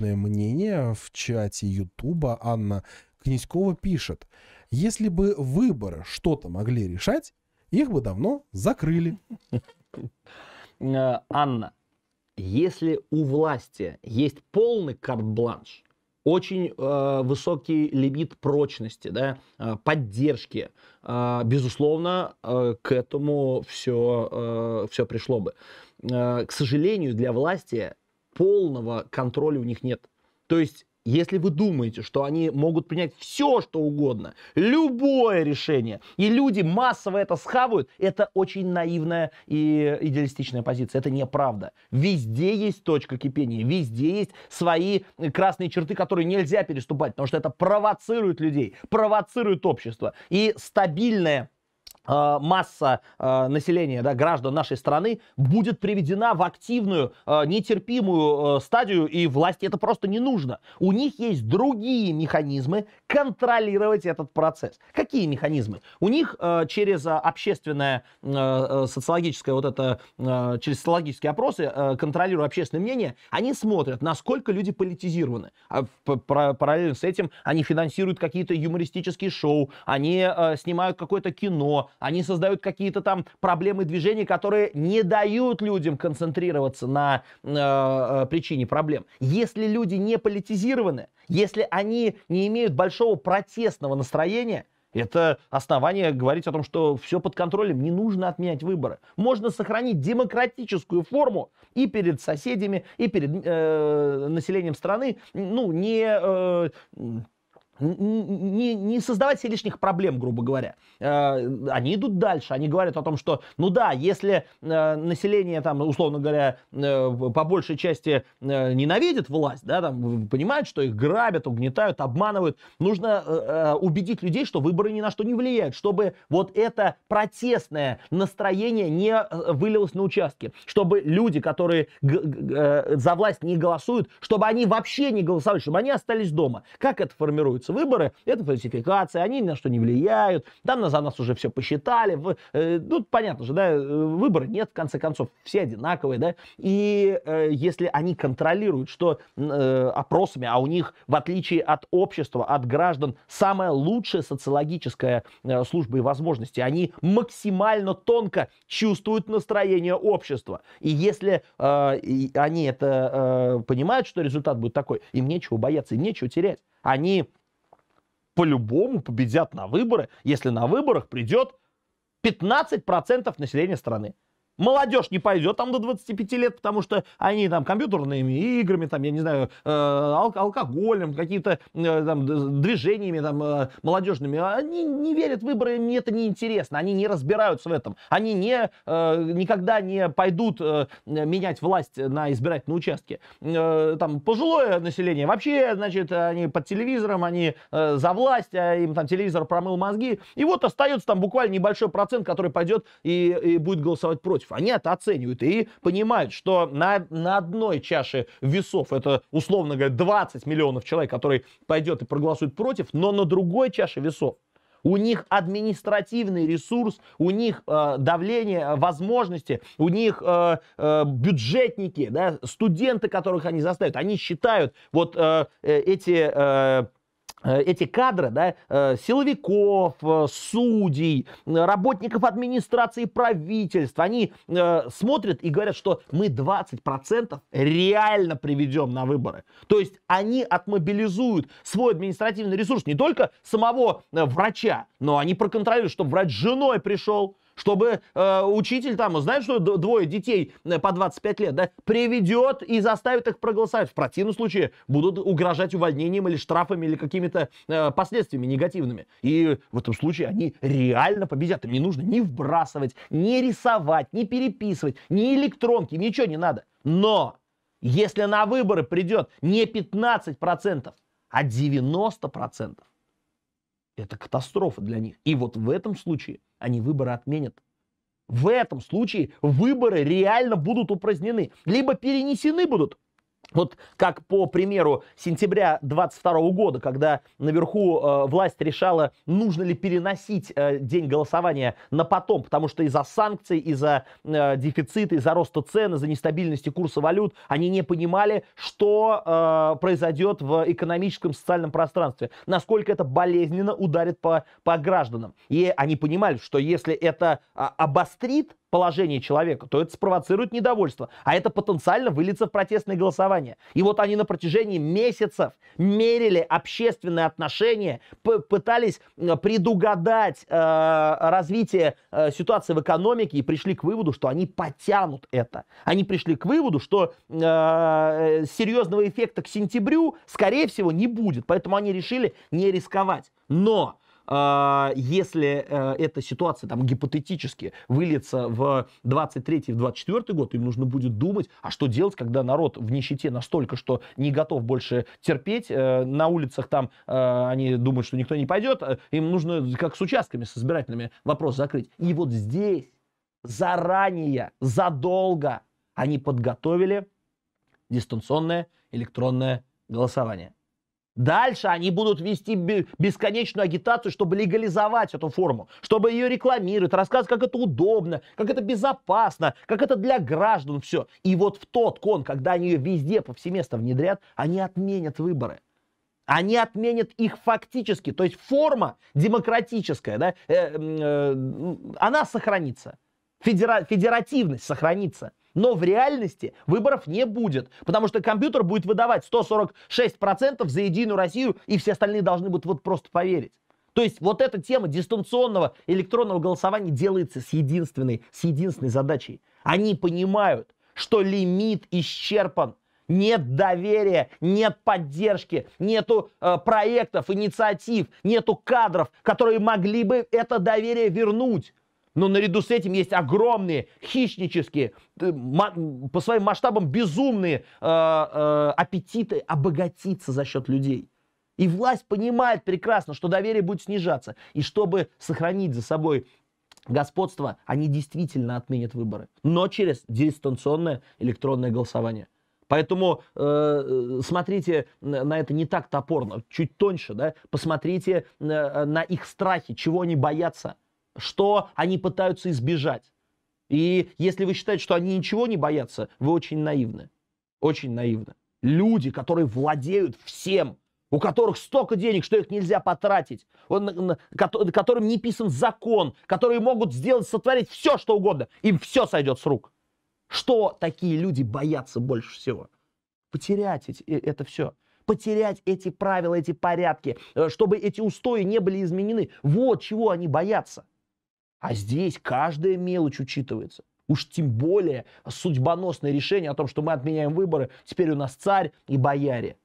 мнение в чате Ютуба Анна Князькова пишет, если бы выборы что-то могли решать, их бы давно закрыли. Э, Анна, если у власти есть полный карт-бланш, очень э, высокий лимит прочности, да, э, поддержки. Э, безусловно, э, к этому все, э, все пришло бы. Э, к сожалению, для власти полного контроля у них нет. То есть если вы думаете, что они могут принять все, что угодно, любое решение, и люди массово это схавают, это очень наивная и идеалистичная позиция. Это неправда. Везде есть точка кипения, везде есть свои красные черты, которые нельзя переступать, потому что это провоцирует людей, провоцирует общество. И стабильная а, масса э, населения, да, граждан нашей страны будет приведена в активную, э, нетерпимую э, стадию, и власти это просто не нужно. У них есть другие механизмы контролировать этот процесс. Какие механизмы? У них э, через общественное, э, социологическое вот это, э, через социологические опросы, э, контролируя общественное мнение, они смотрят, насколько люди политизированы. А в, параллельно с этим они финансируют какие-то юмористические шоу, они э, снимают какое-то кино, они создают какие-то там проблемы движения, которые не дают людям концентрироваться на э, э, причине проблем. Если люди не политизированы, если они не имеют большого протестного настроения, это основание говорить о том, что все под контролем, не нужно отменять выборы. Можно сохранить демократическую форму и перед соседями, и перед э, населением страны, ну, не э, не, не создавать себе лишних проблем, грубо говоря. Э, они идут дальше, они говорят о том, что, ну да, если э, население, там, условно говоря, э, по большей части ненавидит власть, да, там, понимают, что их грабят, угнетают, обманывают, нужно убедить людей, что выборы ни на что не влияют, чтобы вот это протестное настроение не вылилось на участке, чтобы люди, которые за власть не голосуют, чтобы они вообще не голосовали, чтобы они остались дома. Как это формируется? фальсифицируются выборы, это фальсификация, они ни на что не влияют, там за нас уже все посчитали, э, ну, понятно же, да, э, выборы нет, в конце концов, все одинаковые, да, и э, если они контролируют, что опросами, а у них, в отличие от общества, от граждан, самая лучшая социологическая служба и возможности, они максимально тонко чувствуют настроение общества, и если и они это понимают, что результат будет такой, им нечего бояться, им нечего терять, они по-любому победят на выборы, если на выборах придет 15% населения страны. Молодежь не пойдет там до 25 лет, потому что они там компьютерными играми, там, я не знаю, э, алкоголем, какими-то э, там, движениями там, э, молодежными. Они не верят в выборы, им это неинтересно, они не разбираются в этом. Они не, э, никогда не пойдут э, менять власть на избирательные участки. Э, там пожилое население вообще, значит, они под телевизором, они э, за власть, а им там телевизор промыл мозги. И вот остается там буквально небольшой процент, который пойдет и, и будет голосовать против против. Они это оценивают и понимают, что на, на одной чаше весов это, условно говоря, 20 миллионов человек, который пойдет и проголосует против, но на другой чаше весов у них административный ресурс, у них э, давление, э, возможности, у них э, э, бюджетники, да, студенты, которых они заставят, они считают вот э, э эти э, Э, эти кадры, да, э, силовиков, э, судей, работников администрации правительства, они смотрят и говорят, что мы 20% реально приведем на выборы. То есть они отмобилизуют свой административный ресурс не только самого врача, но они проконтролируют, чтобы врач с женой пришел, чтобы э, учитель там, знаешь, что двое детей э, по 25 лет, да, приведет и заставит их проголосовать. В противном случае будут угрожать увольнением или штрафами, или какими-то э, последствиями негативными. И в этом случае они реально победят. Им не нужно ни вбрасывать, ни рисовать, ни переписывать, ни электронки, ничего не надо. Но если на выборы придет не 15%, а 90%, это катастрофа для них. И вот в этом случае они выборы отменят. В этом случае выборы реально будут упразднены. Либо перенесены будут, вот как по примеру сентября 22 года, когда наверху э, власть решала, нужно ли переносить э, день голосования на потом, потому что из-за санкций, из-за э, дефицита, из-за роста цен, из-за нестабильности курса валют, они не понимали, что э, произойдет в экономическом социальном пространстве, насколько это болезненно ударит по, по гражданам. И они понимали, что если это э, обострит положение человека, то это спровоцирует недовольство, а это потенциально выльется в протестное голосование. И вот они на протяжении месяцев мерили общественные отношения, пытались э, предугадать э, развитие э, ситуации в экономике и пришли к выводу, что они потянут это. Они пришли к выводу, что э, э, серьезного эффекта к сентябрю, скорее всего, не будет. Поэтому они решили не рисковать. Но а, если э, эта ситуация там гипотетически выльется в 23-24 год, им нужно будет думать, а что делать, когда народ в нищете настолько, что не готов больше терпеть, э, на улицах там э, они думают, что никто не пойдет, им нужно как с участками, с избирательными вопрос закрыть. И вот здесь заранее, задолго они подготовили дистанционное электронное голосование. Дальше они будут вести бесконечную агитацию, чтобы легализовать эту форму, чтобы ее рекламировать, рассказывать, как это удобно, как это безопасно, как это для граждан все. И вот в тот кон, когда они ее везде повсеместно внедрят, они отменят выборы. Они отменят их фактически. То есть форма демократическая, да, э, э, она сохранится. Федера, федеративность сохранится. Но в реальности выборов не будет, потому что компьютер будет выдавать 146% за Единую Россию, и все остальные должны будут вот просто поверить. То есть вот эта тема дистанционного электронного голосования делается с единственной, с единственной задачей. Они понимают, что лимит исчерпан. Нет доверия, нет поддержки, нету э, проектов, инициатив, нету кадров, которые могли бы это доверие вернуть. Но наряду с этим есть огромные хищнические, э, по своим масштабам безумные э, э, аппетиты обогатиться за счет людей. И власть понимает прекрасно, что доверие будет снижаться. И чтобы сохранить за собой господство, они действительно отменят выборы. Но через дистанционное электронное голосование. Поэтому э, смотрите на это не так топорно, чуть тоньше, да, посмотрите э, на их страхи, чего они боятся что они пытаются избежать. И если вы считаете, что они ничего не боятся, вы очень наивны. Очень наивны. Люди, которые владеют всем, у которых столько денег, что их нельзя потратить, он, которым не писан закон, которые могут сделать, сотворить все, что угодно, им все сойдет с рук. Что такие люди боятся больше всего? Потерять эти, э, это все. Потерять эти правила, эти порядки, э, чтобы эти устои не были изменены. Вот чего они боятся. А здесь каждая мелочь учитывается. Уж тем более судьбоносное решение о том, что мы отменяем выборы, теперь у нас царь и бояре.